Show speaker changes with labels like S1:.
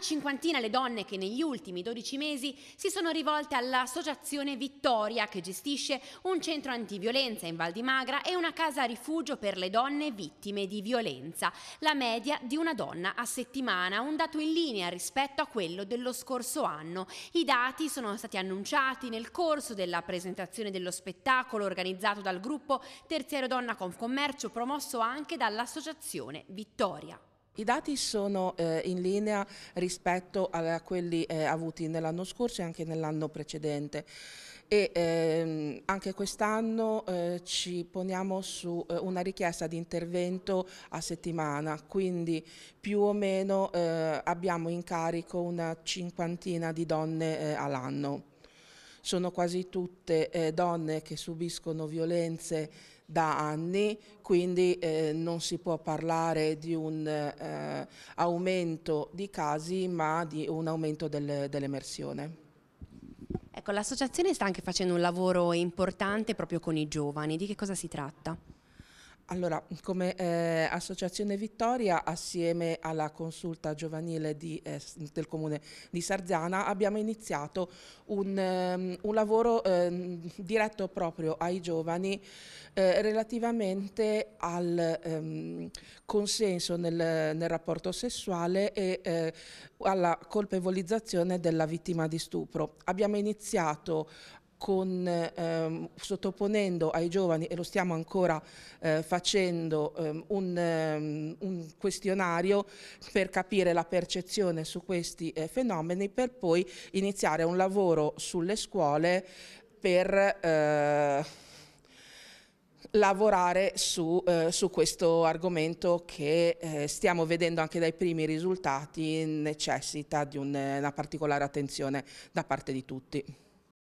S1: cinquantina le donne che negli ultimi 12 mesi si sono rivolte all'associazione Vittoria che gestisce un centro antiviolenza in Val di Magra e una casa rifugio per le donne vittime di violenza, la media di una donna a settimana, un dato in linea rispetto a quello dello scorso anno. I dati sono stati annunciati nel corso della presentazione dello spettacolo organizzato dal gruppo Terziario Donna Confcommercio promosso anche dall'associazione Vittoria.
S2: I dati sono eh, in linea rispetto a quelli eh, avuti nell'anno scorso e anche nell'anno precedente e ehm, anche quest'anno eh, ci poniamo su eh, una richiesta di intervento a settimana, quindi più o meno eh, abbiamo in carico una cinquantina di donne eh, all'anno sono quasi tutte eh, donne che subiscono violenze da anni, quindi eh, non si può parlare di un eh, aumento di casi
S1: ma di un aumento del, dell'emersione. Ecco, l'associazione sta anche facendo un lavoro importante proprio con i giovani, di che cosa si tratta? Allora,
S2: come eh, Associazione Vittoria, assieme alla consulta giovanile di, eh, del comune di Sarzana, abbiamo iniziato un, um, un lavoro eh, diretto proprio ai giovani eh, relativamente al um, consenso nel, nel, rapporto sessuale e eh, alla colpevolizzazione della vittima di stupro. Abbiamo iniziato con, ehm, sottoponendo ai giovani, e lo stiamo ancora eh, facendo, ehm, un, ehm, un, questionario per capire la percezione su questi eh, fenomeni per poi iniziare un lavoro sulle scuole per eh, lavorare su, eh, su, questo argomento che eh, stiamo vedendo anche dai primi risultati necessita di un, una particolare attenzione da parte di tutti.